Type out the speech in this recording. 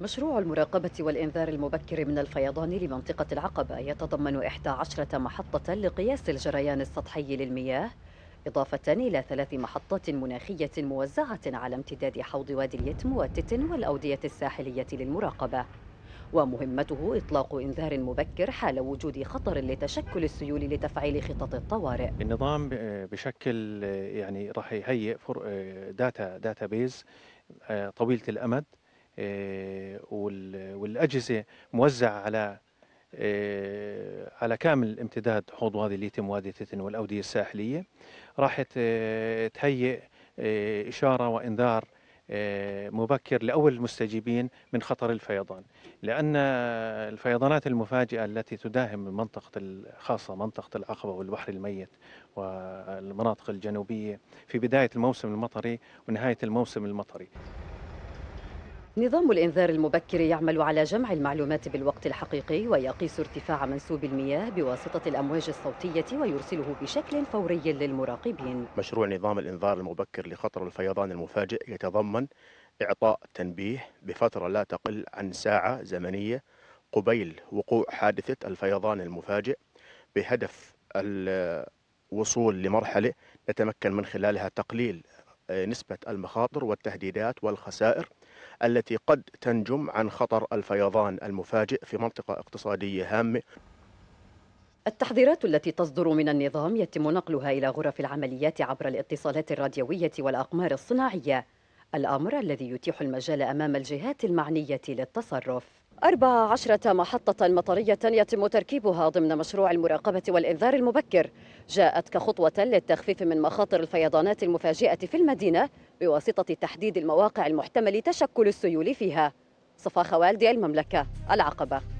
مشروع المراقبة والإنذار المبكر من الفيضان لمنطقة العقبة يتضمن 11 محطة لقياس الجريان السطحي للمياه إضافة إلى ثلاث محطات مناخية موزعة على امتداد حوض وادي اليتم والتتن والأودية الساحلية للمراقبة ومهمته إطلاق إنذار مبكر حال وجود خطر لتشكل السيول لتفعيل خطط الطوارئ النظام آه، بشكل آه، يعني راح يهيئ داتا داتا بيز طويله الامد آه، والاجهزه موزعه على آه، على كامل امتداد حوض وادي ليتم وادي تتن والاوديه الساحليه راح تهيئ آه، اشاره وانذار مبكر لاول المستجيبين من خطر الفيضان لان الفيضانات المفاجئه التي تداهم منطقه خاصه منطقه العقبه والبحر الميت والمناطق الجنوبيه في بدايه الموسم المطري ونهايه الموسم المطري نظام الإنذار المبكر يعمل على جمع المعلومات بالوقت الحقيقي ويقيس ارتفاع منسوب المياه بواسطة الأمواج الصوتية ويرسله بشكل فوري للمراقبين مشروع نظام الإنذار المبكر لخطر الفيضان المفاجئ يتضمن إعطاء تنبيه بفترة لا تقل عن ساعة زمنية قبيل وقوع حادثة الفيضان المفاجئ بهدف الوصول لمرحلة نتمكن من خلالها تقليل نسبة المخاطر والتهديدات والخسائر التي قد تنجم عن خطر الفيضان المفاجئ في منطقة اقتصادية هامة التحذيرات التي تصدر من النظام يتم نقلها إلى غرف العمليات عبر الاتصالات الراديوية والأقمار الصناعية الأمر الذي يتيح المجال أمام الجهات المعنية للتصرف أربع عشرة محطة مطرية يتم تركيبها ضمن مشروع المراقبة والإنذار المبكر جاءت كخطوة للتخفيف من مخاطر الفيضانات المفاجئة في المدينة بواسطة تحديد المواقع المحتمل تشكل السيول فيها صفا خوالدي المملكة العقبة